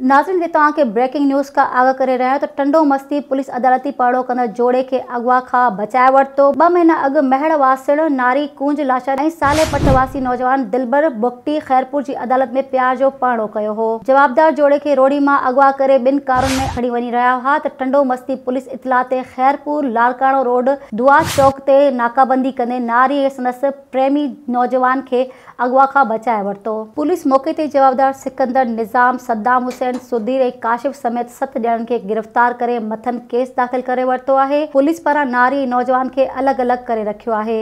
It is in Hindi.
नाजिन जो तक ब्रेकिंग न्यूज़ का आगा कर रहा है तो टंडो मस्ती पुलिस अदालती पाड़ो कद जोड़े के अगवा खां बचाए वरतो ब महीना अग महड़ वासिण नारी कुंज लाशा ऐं साले पटवासी नौजवान दिलबर बुक्टी ख़ैरपुर की अदालत में प्यार जो पाड़ो कयो हो जवाबदार जोड़े के रोड़ी में अगवा कर बिन कारों में खड़ी वही रहा हुआ तो टंडो मस्ती पुलिस इतला ख़ैरपुर लालकानो रोड दुआ चौक से नाकाबंदी कद नारी संदस प्रेमी नौजवान के अगवा खां बचाए वरतो पुलिस मौक़े से जवाबदार सिकंदर निज़ाम सद्दाम हुसैन सेठ सुधीर ऐं काशिफ समेत सत ॼणनि खे गिरफ़्तार करे मथनि केस दाख़िल करे वरितो आहे पुलिस पारां नारी नौजवान खे अलॻि अलॻि करे रखियो आहे